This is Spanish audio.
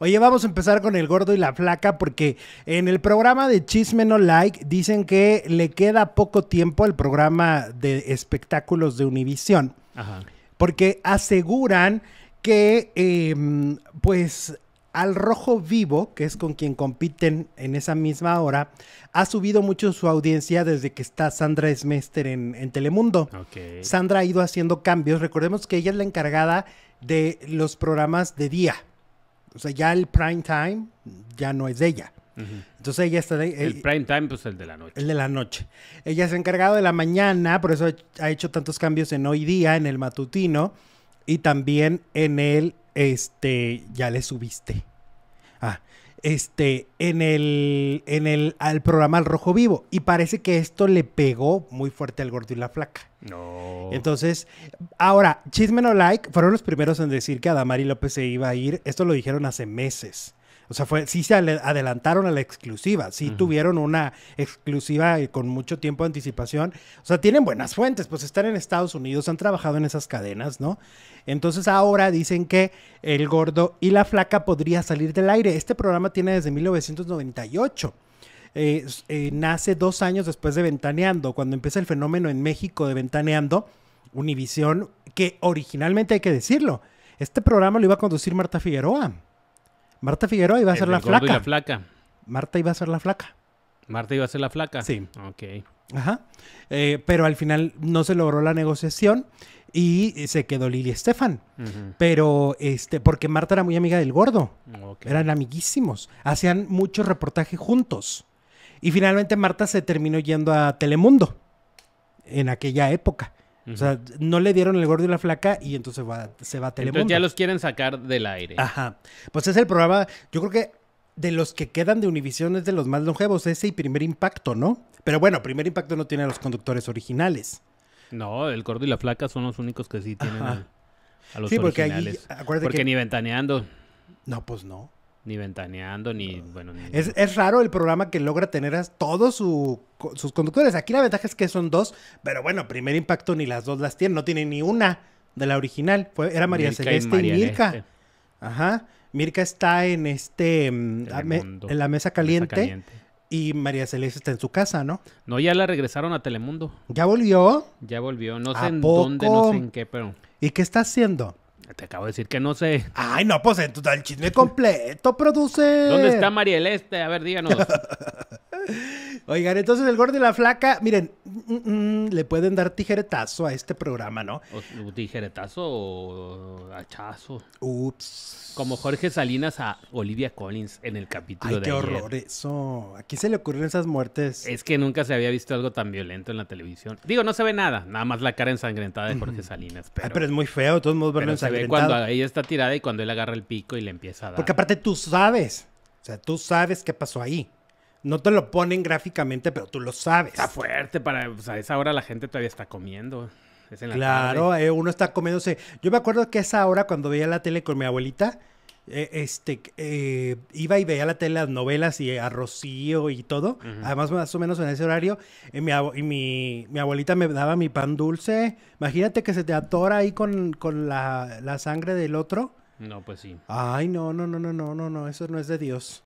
Oye, vamos a empezar con el gordo y la flaca porque en el programa de Chisme No Like dicen que le queda poco tiempo al programa de espectáculos de Univisión. Ajá. Porque aseguran que, em, pues, al Rojo Vivo, que es con quien compiten en esa misma hora, ha subido mucho su audiencia desde que está Sandra Smester en, Telemundo. Okay. Sandra ha ido haciendo cambios. Recordemos que ella es la encargada de los programas de día. O sea, ya el prime time ya no es de ella. Entonces ella está... De, el eh, prime time, pues el de la noche. El de la noche. Ella se ha encargado de la mañana, por eso ha hecho tantos cambios en hoy día, en el matutino, y también en el, este, ya le subiste. Ah, este, en el, en el al programa El Rojo Vivo. Y parece que esto le pegó muy fuerte al gordo y la flaca. No. Entonces, ahora, chismen No Like fueron los primeros en decir que Adamari López se iba a ir. Esto lo dijeron hace meses. O sea, fue, sí se adelantaron a la exclusiva, sí tuvieron una exclusiva con mucho tiempo de anticipación. O sea, tienen buenas fuentes, pues están en Estados Unidos, han trabajado en esas cadenas, ¿no? Entonces ahora dicen que el gordo y la flaca podría salir del aire. Este programa tiene desde 1998. Eh, eh, nace dos años después de Ventaneando, cuando empieza el fenómeno en México de Ventaneando, Univisión, que originalmente hay que decirlo, este programa lo iba a conducir Marta Figueroa. Marta Figueroa iba a ser la flaca. Y la flaca. Marta iba a ser la flaca. Marta iba a ser la flaca. Sí. Ok. Ajá. Eh, pero al final no se logró la negociación y se quedó Lili Estefan. Pero, este, porque Marta era muy amiga del gordo. Eran amiguísimos. Hacían mucho reportaje juntos. Y finalmente Marta se terminó yendo a Telemundo en aquella época. O sea, no le dieron el gordo y la flaca y entonces se va a Telemundo. Entonces ya los quieren sacar del aire. Ajá. Pues es el programa, yo creo que de los que quedan de Univision es de los más longevos, ese y Primer Impacto, ¿no? Pero bueno, Primer Impacto no tiene a los conductores originales. No, el gordo y la flaca son los únicos que sí tienen a, los sí, porque originales. porque ni ventaneando. No, pues no. Ni ventaneando, ni bueno. Es, raro el programa que logra tener a todos sus conductores. Aquí la ventaja es que son dos, pero bueno, primer impacto ni las dos las tienen no tiene ni una de la original. era María Celeste y, Mirka. Ajá. Mirka está en este mm, en, la mesa caliente, y María Celeste está en su casa, ¿no? No, ya la regresaron a Telemundo. ¿Ya volvió? Ya volvió, no sé en dónde, no sé en qué, pero. ¿Y qué está haciendo? Te acabo de decir que no sé. Ay, no, pues entonces el chisme completo produce. ¿Dónde está Mariel Este? A ver, díganos. Oigan, entonces el gordo y la flaca, miren, mm, mm, le pueden dar tijeretazo a este programa, ¿no? tijeretazo o hachazo. Ups. Como Jorge Salinas a Olivia Collins en el capítulo Ay, qué horror eso. ¿A quién se le ocurrieron esas muertes? Es que nunca se había visto algo tan violento en la televisión. Digo, no se ve nada, nada más la cara ensangrentada de Jorge Salinas. Ah, pero, pero es muy feo, todos modos verlo ensangrentado. Se ve cuando ahí está tirada y cuando él agarra el pico y le empieza a dar. Porque aparte tú sabes, o sea, tú sabes qué pasó ahí. No te lo ponen gráficamente, pero tú lo sabes. Está fuerte para. a esa hora la gente todavía está comiendo. Es la claro, eh, uno está comiéndose. Yo me acuerdo que esa hora, cuando veía la tele con mi abuelita, eh, este, eh, iba y veía la tele, las novelas y a Rocío y todo. Además, más o menos en ese horario, y mi, abuelita me daba mi pan dulce. Imagínate que se te atora ahí con, la, la, sangre del otro. No, pues sí. Ay, no, no, no, no, no, no, no, eso no es de Dios.